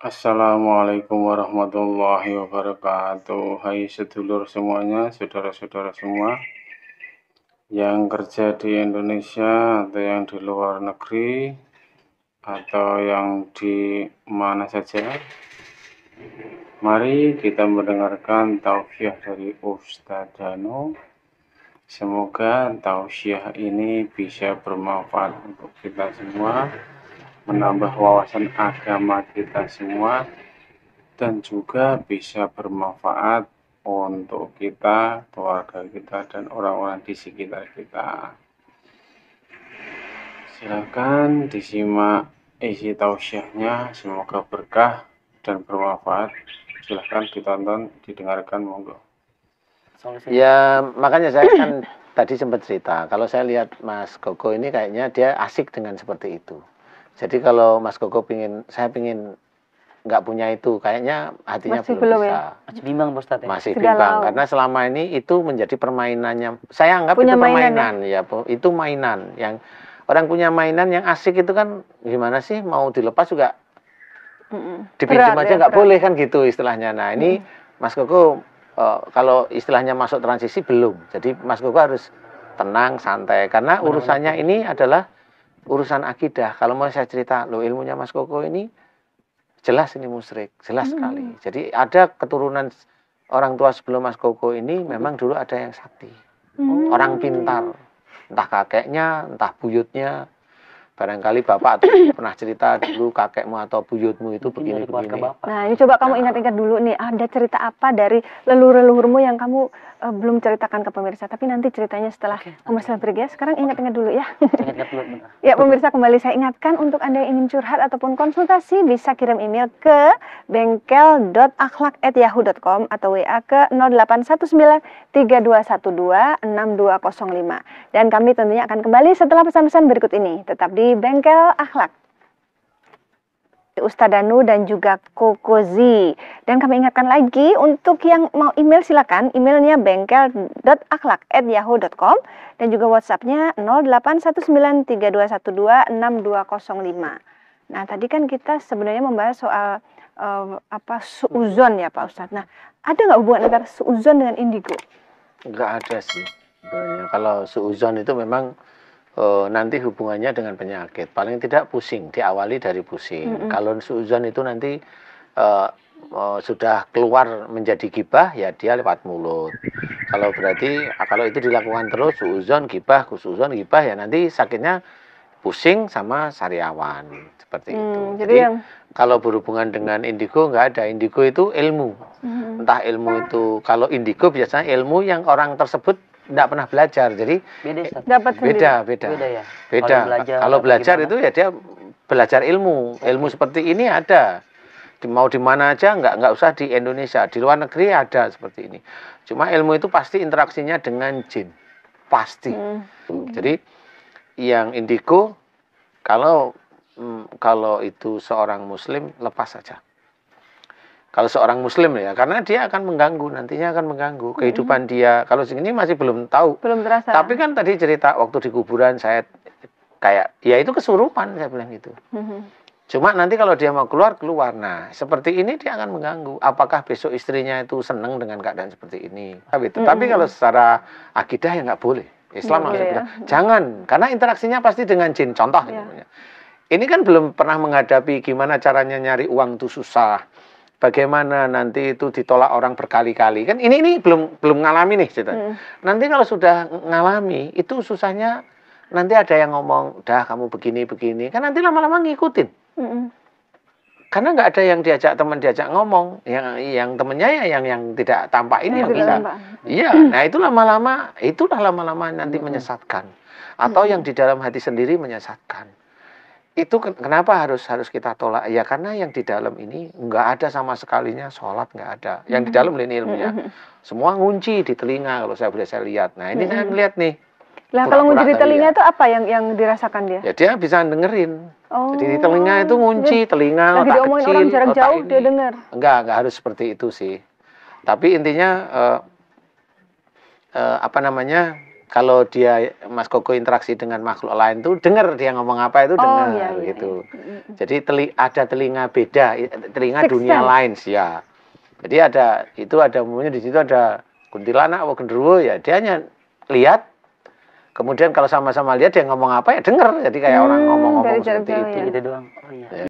Assalamualaikum warahmatullahi wabarakatuh. Hai sedulur semuanya, saudara-saudara semua yang kerja di Indonesia atau yang di luar negeri atau yang di mana saja. Mari kita mendengarkan tausiah dari Ustadz Danu Semoga tausiah ini bisa bermanfaat untuk kita semua menambah wawasan agama kita semua dan juga bisa bermanfaat untuk kita, keluarga kita, dan orang-orang di sekitar kita. Silakan disimak isi tausiahnya, semoga berkah dan bermanfaat. Silahkan ditonton, didengarkan, monggo. Ya, makanya saya kan tadi sempat cerita, kalau saya lihat Mas Koko ini kayaknya dia asik dengan seperti itu. Jadi kalau Mas Koko pingin, saya pingin nggak punya itu, kayaknya hatinya Masih belum, ya? bisa. Ya? Masih bimbang, Bos Tati. Ya? Masih Sudah bimbang, lalu. karena selama ini itu menjadi permainannya. Saya anggap punya itu ya? permainan, ya? ya, itu mainan. Yang orang punya mainan yang asik itu kan gimana sih mau dilepas juga dipinjam aja nggak ya, boleh kan gitu istilahnya. Nah ini hmm. Mas Koko uh, kalau istilahnya masuk transisi belum. Jadi Mas Koko harus tenang santai karena urusannya ini adalah urusan akidah kalau mau saya cerita lo ilmunya Mas Koko ini jelas ini musyrik jelas hmm. sekali jadi ada keturunan orang tua sebelum Mas Koko ini memang dulu ada yang sakti hmm. orang pintar entah kakeknya entah buyutnya barangkali bapak atau pernah cerita dulu kakekmu atau buyutmu itu begini begini. Nah, ini coba kamu ingat-ingat dulu nih, ada cerita apa dari leluhur-leluhurmu yang kamu uh, belum ceritakan ke pemirsa, tapi nanti ceritanya setelah okay. komersial ya. Sekarang ingat-ingat dulu ya. Ingat-ingat dulu. ya, pemirsa kembali saya ingatkan untuk Anda yang ingin curhat ataupun konsultasi bisa kirim email ke bengkel.akhlak@yahoo.com atau WA ke 081932126205. Dan kami tentunya akan kembali setelah pesan-pesan berikut ini. Tetap di di Bengkel Akhlak. Ustadz Danu dan juga Kokozi. Dan kami ingatkan lagi untuk yang mau email silakan emailnya bengkel.akhlak@yahoo.com dan juga WhatsAppnya 081932126205. Nah tadi kan kita sebenarnya membahas soal uh, apa suuzon ya Pak Ustadz. Nah ada nggak hubungan antara suuzon dengan indigo? Nggak ada sih. Kalau suuzon itu memang uh, nanti hubungannya dengan penyakit. Paling tidak pusing, diawali dari pusing. Mm -hmm. Kalau suuzon itu nanti uh, uh, sudah keluar menjadi gibah, ya dia lewat mulut. Kalau berarti ah, kalau itu dilakukan terus suuzon, gibah, suuzon, gibah ya nanti sakitnya pusing sama sariawan seperti hmm, itu. Jadi, yang... kalau berhubungan dengan indigo nggak ada indigo itu ilmu, hmm. entah ilmu itu kalau indigo biasanya ilmu yang orang tersebut tidak pernah belajar jadi beda beda, beda beda ya? beda kalau belajar, kalau belajar itu ya dia belajar ilmu ilmu seperti ini ada di, mau di mana aja nggak nggak usah di Indonesia di luar negeri ada seperti ini cuma ilmu itu pasti interaksinya dengan jin pasti hmm. jadi yang indigo kalau hmm, kalau itu seorang muslim lepas saja kalau seorang muslim ya, karena dia akan mengganggu nantinya akan mengganggu kehidupan mm-hmm. dia. Kalau segini masih belum tahu. Belum terasa. Tapi kan tadi cerita waktu di kuburan saya kayak ya itu kesurupan saya bilang gitu. Mm-hmm. Cuma nanti kalau dia mau keluar keluar. Nah, seperti ini dia akan mengganggu. Apakah besok istrinya itu senang dengan keadaan seperti ini? Tapi, mm-hmm. tapi kalau secara akidah ya nggak boleh. Islam langsung ya. bilang jangan karena interaksinya pasti dengan jin. Contoh ya. Ini kan belum pernah menghadapi gimana caranya nyari uang itu susah bagaimana nanti itu ditolak orang berkali-kali kan ini ini belum belum ngalami nih cerita. Hmm. Nanti kalau sudah ngalami itu susahnya nanti ada yang ngomong dah kamu begini begini kan nanti lama-lama ngikutin. Hmm. Karena nggak ada yang diajak teman diajak ngomong, yang yang temennya ya yang yang tidak tampak ini yang, bisa. Iya, nah itu lama-lama itulah lama-lama nanti hmm. menyesatkan atau hmm. yang di dalam hati sendiri menyesatkan itu kenapa harus harus kita tolak ya karena yang di dalam ini nggak ada sama sekalinya sholat nggak ada yang di dalam ini ilmunya semua ngunci di telinga kalau saya boleh saya lihat nah ini saya melihat nih lah kalau ngunci di telinga itu apa yang yang dirasakan dia ya dia bisa dengerin oh. jadi di telinga itu oh. ngunci telinga lagi otak kecil orang jarak jauh ini. dia dengar enggak enggak harus seperti itu sih tapi intinya uh, uh, apa namanya kalau dia Mas Koko interaksi dengan makhluk lain tuh dengar dia ngomong apa itu dengar oh, iya, iya, gitu. Iya. Jadi teli, ada telinga beda, telinga Sixth dunia sense. lain sih ya. Jadi ada itu ada umumnya di situ ada kuntilanak atau genderuwo ya dia hanya lihat kemudian kalau sama-sama lihat dia ngomong apa ya dengar jadi kayak hmm, orang ngomong-ngomong seperti jauh, itu. Ya. Gitu doang. Oh, iya. Ya.